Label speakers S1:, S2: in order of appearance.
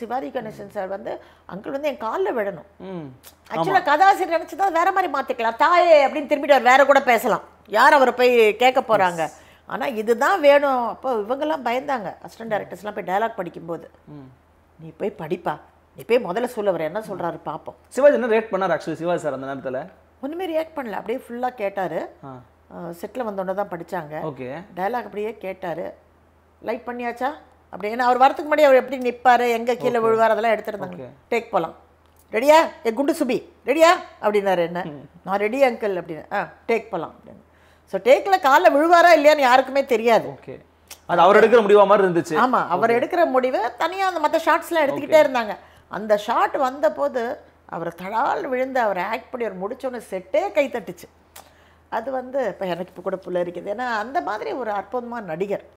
S1: சிவாரி Ganesan sir வந்து uncle வந்து என் காலில் விழணும் ஆக்சுவலாக கதாசிரியர் நினச்சி தான் வேற மாதிரி மாற்றிக்கலாம் தாயே அப்படின்னு திரும்பிட்டு அவர் வேற கூட பேசலாம் யார் அவரை போய் கேட்க போகிறாங்க ஆனால் இதுதான் வேணும் அப்போ இவங்கெல்லாம் பயந்தாங்க
S2: அசிஸ்டன்ட் டேரக்டர்ஸ்லாம் போய் டைலாக் படிக்கும்போது நீ போய் படிப்பா நீ போய் முதல்ல சொல்லவர் என்ன சொல்கிறாரு பார்ப்போம் சிவாஜி என்ன ரேட் பண்ணார் ஆக்சுவலி சிவாஜி சார் அந்த நேரத்தில்
S1: ஒன்றுமே ரியாக்ட் பண்ணல அப்படியே ஃபுல்லாக கேட்டார் செட்டில் வந்தோடனே தான் படித்தாங்க ஓகே டைலாக் அப்படியே கேட்டார் லைக் பண்ணியாச்சா அப்படி ஏன்னா அவர் வரத்துக்கு முன்னாடி அவர் எப்படி நிற்பார் எங்கே கீழே விழுவார் அதெல்லாம் எடுத்துருந்தாங்க டேக் போகலாம் ரெடியா ஏ குண்டு சுபி ரெடியா அப்படின்னாரு என்ன நான் ரெடி அங்கிள் அப்படின்னு ஆ டேக் போகலாம் அப்படின்னு ஸோ டேக்கில் காலைல விழுவாரா இல்லையான்னு யாருக்குமே தெரியாது ஓகே
S3: அது அவர் எடுக்கிற முடிவாக மாதிரி இருந்துச்சு ஆமாம் அவர்
S1: எடுக்கிற முடிவு தனியாக அந்த மற்ற ஷார்ட்ஸ்லாம் எடுத்துக்கிட்டே இருந்தாங்க அந்த ஷாட் வந்தபோது அவர் தடால் விழுந்து அவர் ஆக்ட் பண்ணி அவர் முடித்தோடனே செட்டே கை தட்டுச்சு அது வந்து இப்போ எனக்கு இப்போ கூட புள்ள இருக்குது ஏன்னா அந்த மாதிரி ஒரு அற்புதமான நடிகர்